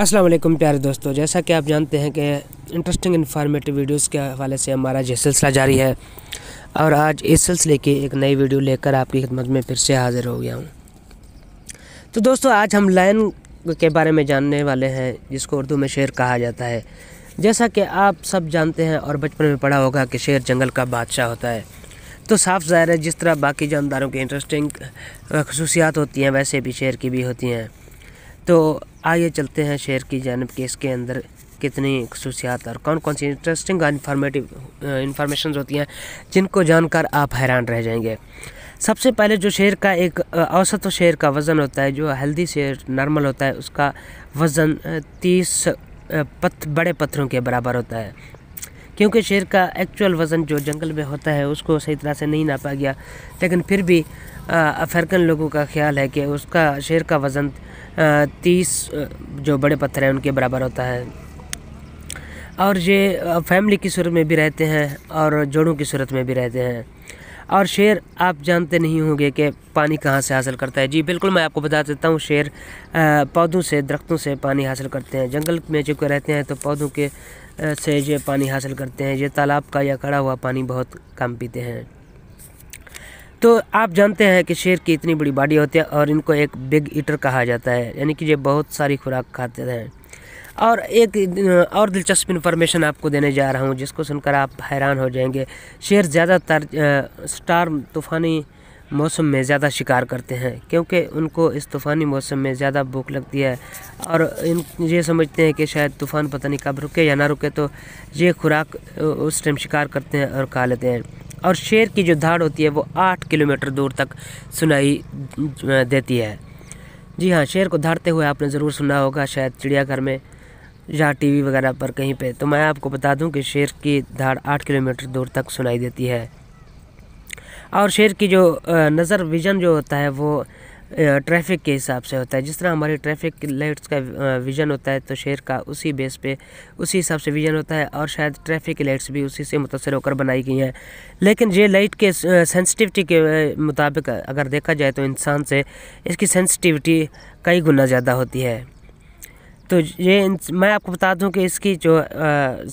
अस्सलाम वालेकुम प्यारे दोस्तों जैसा कि आप जानते हैं कि इंटरेस्टिंग इन्फॉर्मेटिव वीडियोस के हवाले से हमारा यह सिलसिला जारी है और आज इस सिलसिले की एक नई वीडियो लेकर आपकी खिदमत में फिर से हाज़िर हो गया हूँ तो दोस्तों आज हम लाइन के बारे में जानने वाले हैं जिसको उर्दू में शेर कहा जाता है जैसा कि आप सब जानते हैं और बचपन में पढ़ा होगा कि शेर जंगल का बादशाह होता है तो साफ ज़ाहिर है जिस तरह बाकी जानदारों की इंटरेस्टिंग खसूसियात होती हैं वैसे भी शेर की भी होती हैं तो आइए चलते हैं शेर की जानब के इसके अंदर कितनी खसूसियात और कौन कौन सी इंटरेस्टिंग इंफॉर्मेटिव इंफॉर्मेशन होती हैं जिनको जानकर आप हैरान रह जाएंगे सबसे पहले जो शेर का एक औसत शेर का वज़न होता है जो हेल्दी शेर नॉर्मल होता है उसका वज़न तीस पत, बड़े पत्थरों के बराबर होता है क्योंकि शेर का एक्चुअल वज़न जो जंगल में होता है उसको सही तरह से नहीं नापा गया लेकिन फिर भी अफ्रीकन लोगों का ख्याल है कि उसका शेर का वज़न तीस जो बड़े पत्थर हैं उनके बराबर होता है और ये फैमिली की सूरत में भी रहते हैं और जोड़ों की सूरत में भी रहते हैं और शेर आप जानते नहीं होंगे कि पानी कहाँ से हासिल करता है जी बिल्कुल मैं आपको बता देता हूँ शेर पौधों से दरख्तों से पानी हासिल करते हैं जंगल में चुके रहते हैं तो पौधों के से जो पानी हासिल करते हैं ये तालाब का या कड़ा हुआ पानी बहुत कम पीते हैं तो आप जानते हैं कि शेर की इतनी बड़ी बाड़ी होती है और इनको एक बिग ईटर कहा जाता है यानी कि ये बहुत सारी खुराक खाते हैं और एक और दिलचस्प इन्फॉर्मेशन आपको देने जा रहा हूँ जिसको सुनकर आप हैरान हो जाएंगे शेर ज़्यादातर स्टार तूफ़ानी मौसम में ज़्यादा शिकार करते हैं क्योंकि उनको इस तूफ़ानी मौसम में ज़्यादा भूख लगती है और इन ये समझते हैं कि शायद तूफ़ान पता नहीं कब रुके या ना रुके तो ये खुराक उस टाइम शिकार करते हैं और खा लेते हैं और शेर की जो धाड़ होती है वो आठ किलोमीटर दूर तक सुनाई देती है जी हाँ शेर को धाड़ते हुए आपने ज़रूर सुना होगा शायद चिड़ियाघर में या वी वगैरह पर कहीं पर तो मैं आपको बता दूँ कि शेर की धाड़ आठ किलोमीटर दूर तक सुनाई देती है और शेर की जो नज़र विज़न जो होता है वो ट्रैफिक के हिसाब से होता है जिस तरह हमारे ट्रैफिक लाइट्स का विज़न होता है तो शेर का उसी बेस पे उसी हिसाब से विज़न होता है और शायद ट्रैफिक लाइट्स भी उसी से मुतासर होकर बनाई गई हैं लेकिन ये लाइट के सेंसिटिविटी के मुताबिक अगर देखा जाए तो इंसान से इसकी सेंसिटिविटी कई गुना ज़्यादा होती है तो ये मैं आपको बता दूं कि इसकी जो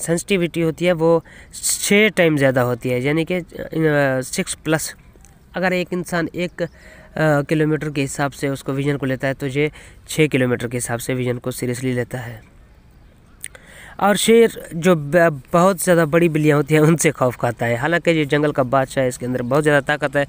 सेंसिटिविटी होती है वो छः टाइम ज़्यादा होती है यानी कि सिक्स प्लस अगर एक इंसान एक किलोमीटर के हिसाब से उसको विजन को लेता है तो ये छः किलोमीटर के हिसाब से विजन को सीरियसली लेता है और शेर जो बहुत ज़्यादा बड़ी बिल्लियाँ होती हैं उनसे खौफ खाता है हालांकि ये जंगल का बादशाह है इसके अंदर बहुत ज़्यादा ताकत है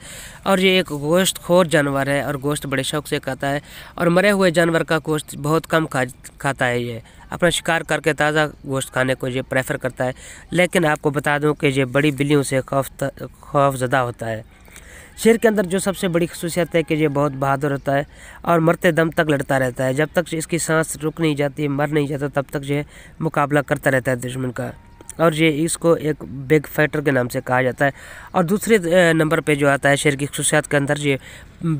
और ये एक गोश्त खोर जानवर है और गोश्त बड़े शौक से खाता है और मरे हुए जानवर का गोश्त बहुत कम खा खाता है ये अपना शिकार करके ताज़ा गोश्त खाने को ये प्रेफर करता है लेकिन आपको बता दूँ कि ये बड़ी बिल्लियों से खौफ खौफ ज़दा होता है शेर के अंदर जो सबसे बड़ी खसूसियत है कि ये बहुत बहादुर होता है और मरते दम तक लड़ता रहता है जब तक इसकी सांस रुक नहीं जाती मर नहीं जाता तब तक ये मुकाबला करता रहता है दुश्मन का और ये इसको एक बिग फाइटर के नाम से कहा जाता है और दूसरे नंबर पर जो आता है शेर की खसूसियात के अंदर ये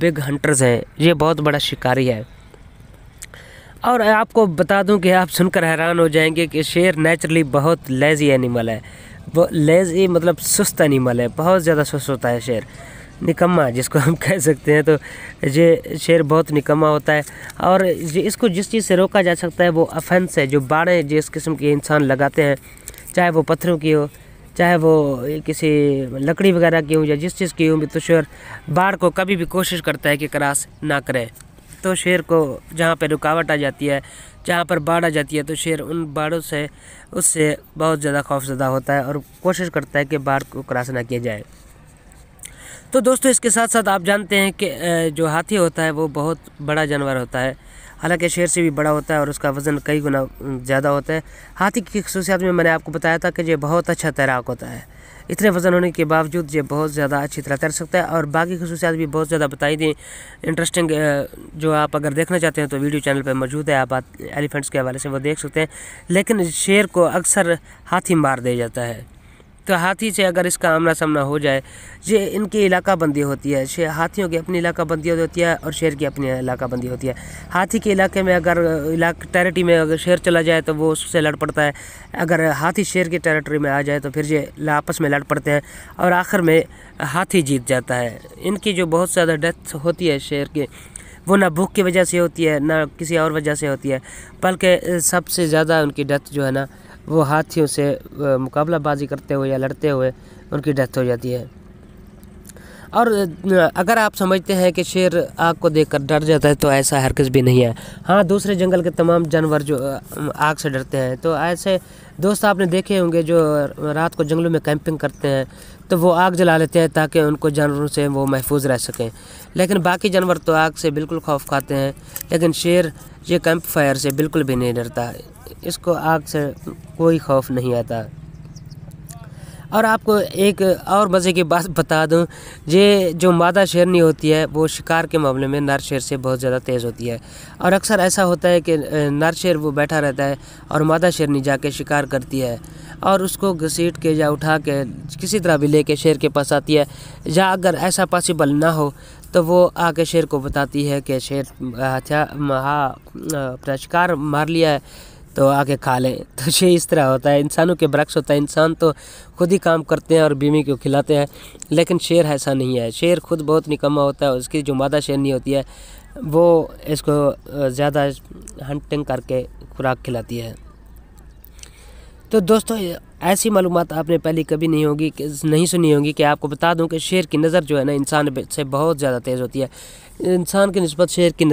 बिग हंटर्स हैं ये बहुत बड़ा शिकारी है और आपको बता दूं कि आप सुनकर हैरान हो जाएंगे कि शेर नेचुरली बहुत लेज़ी एनिमल है वो लेज़ी मतलब सुस्त एनिमल है बहुत ज़्यादा सुस्त होता है शेर निकम्मा जिसको हम कह सकते हैं तो ये शेर बहुत निकम्मा होता है और इसको जिस चीज़ से रोका जा सकता है वो अफेंस है जो बाड़े जिस किस्म के इंसान लगाते हैं चाहे वो पत्थरों की हो चाहे वो किसी लकड़ी वगैरह की हो या जिस चीज़ की हो तो शेर बाढ़ को कभी भी कोशिश करता है कि क्रास ना करे तो शेर को जहाँ पर रुकावट आ जाती है जहाँ पर बाढ़ आ जाती है तो शेर उन बाढ़ों से उससे बहुत ज़्यादा खौफजदा होता है और कोशिश करता है कि बाढ़ को क्रास ना किया जाए तो दोस्तों इसके साथ साथ आप जानते हैं कि जो हाथी होता है वो बहुत बड़ा जानवर होता है हालांकि शेर से भी बड़ा होता है और उसका वज़न कई गुना ज़्यादा होता है हाथी की खसूसियात में मैंने आपको बताया था कि ये बहुत अच्छा तैराक होता है इतने वज़न होने के बावजूद ये बहुत ज़्यादा अच्छी तरह तैर सकता है और बाकी खसूसियात भी बहुत ज़्यादा बताई दी इंटरेस्टिंग जो आप अगर देखना चाहते हैं तो वीडियो चैनल पर मौजूद है आप एलिफेंट्स के हवाले से वो देख सकते हैं लेकिन शेर को अक्सर हाथी मार दिया जाता है तो हाथी से अगर इसका आमना सामना हो जाए ये इनकी बंदी होती है शेर हाथियों की अपनी बंदी होती है और शेर की अपनी बंदी होती है हाथी के इलाके में अगर इलाके टेरिटरी में अगर शेर चला जाए तो वो उससे लड़ पड़ता है अगर हाथी शेर की टेरिटरी में आ जाए तो फिर ये आपस में लड़ पड़ते हैं और आखिर में हाथी जीत जाता है इनकी जो बहुत ज़्यादा डेथ होती है शेर के वो ना भूख की वजह से होती है ना किसी और वजह से होती है बल्कि सबसे ज़्यादा उनकी डेथ जो है ना वो हाथियों से मुकाबलाबाजी करते हुए या लड़ते हुए उनकी डेथ हो जाती है और अगर आप समझते हैं कि शेर आग को देखकर डर जाता है तो ऐसा हरकस भी नहीं है हाँ दूसरे जंगल के तमाम जानवर जो आग से डरते हैं तो ऐसे दोस्त आपने देखे होंगे जो रात को जंगलों में कैंपिंग करते हैं तो वो आग जला लेते हैं ताकि उनको जानवरों से वो महफूज रह सकें लेकिन बाकी जानवर तो आग से बिल्कुल खौफ खाते हैं लेकिन शेर ये कैंप फायर से बिल्कुल भी नहीं डरता इसको आग से कोई खौफ नहीं आता और आपको एक और मज़े की बात बता दूं ये जो मादा शेरनी होती है वो शिकार के मामले में नर शेर से बहुत ज़्यादा तेज़ होती है और अक्सर ऐसा होता है कि नर शेर वो बैठा रहता है और मादा शेरनी जाके शिकार करती है और उसको घसीट के या उठा के किसी तरह भी लेके शेर के पास आती है या अगर ऐसा पॉसिबल ना हो तो वो आके शेर को बताती है कि शेर हथियार अच्छा, महा अपना शिकार मार लिया है तो आके खा लें तो ये इस तरह होता है इंसानों के बरक्स होता है इंसान तो खुद ही काम करते हैं और बीवी को खिलाते हैं लेकिन शेर ऐसा नहीं है शेर खुद बहुत निकम्मा होता है उसकी जो मादा शेरनी होती है वो इसको ज़्यादा हंटिंग करके खुराक खिलाती है तो दोस्तों ऐसी मालूम आपने पहले कभी नहीं होगी नहीं सुनी होगी कि आपको बता दूं कि शेर की नज़र जो है ना इंसान से बहुत ज़्यादा तेज़ होती है इंसान के नस्बत शेर की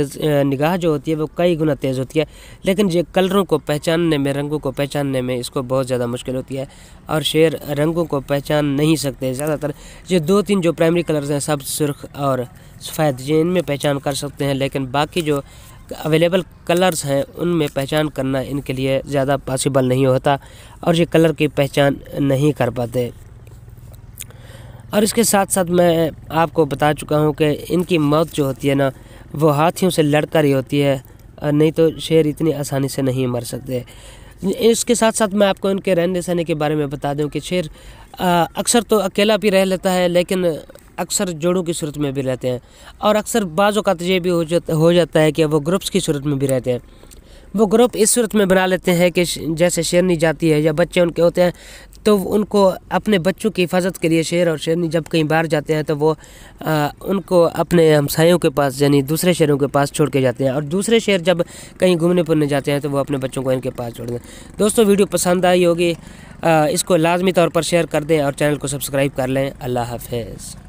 निगाह जो होती है वो कई गुना तेज़ होती है लेकिन ये कलरों को पहचानने में रंगों को पहचानने में इसको बहुत ज़्यादा मुश्किल होती है और शेर रंगों को पहचान नहीं सकते ज़्यादातर ये दो तीन जो प्राइमरी कलर्स हैं सब सुर्ख और सफ़ेद ये इनमें पहचान कर सकते हैं लेकिन बाकी जो अवेलेबल कलर्स हैं उनमें पहचान करना इनके लिए ज़्यादा पॉसिबल नहीं होता और ये कलर की पहचान नहीं कर पाते और इसके साथ साथ मैं आपको बता चुका हूँ कि इनकी मौत जो होती है ना वो हाथियों से लड़कर ही होती है नहीं तो शेर इतनी आसानी से नहीं मर सकते इसके साथ साथ मैं आपको इनके रहने सहने के बारे में बता दूं कि शेर अक्सर तो अकेला भी रह लेता है लेकिन अक्सर जोड़ों की सूरत में भी रहते हैं और अक्सर बाज़ात ये भी हो जाता है कि वो ग्रुप्स की सूरत में भी रहते हैं वो ग्रुप इस सूरत में बना लेते हैं कि जैसे शेरनी जाती है या बच्चे उनके होते हैं तो उनको अपने बच्चों की हिफाजत के लिए शेर और शेरनी जब कहीं बाहर जाते हैं तो वो आ, उनको अपने हमसायों के पास यानी दूसरे शेरों के पास छोड़ के जाते हैं और दूसरे शेर जब कहीं घूमने फिरने जाते हैं तो वो अपने बच्चों को इनके पास छोड़ दें दोस्तों वीडियो पसंद आई होगी इसको लाजमी तौर पर शेयर कर दें और चैनल को सब्सक्राइब कर लें अल्लाह हाफिज़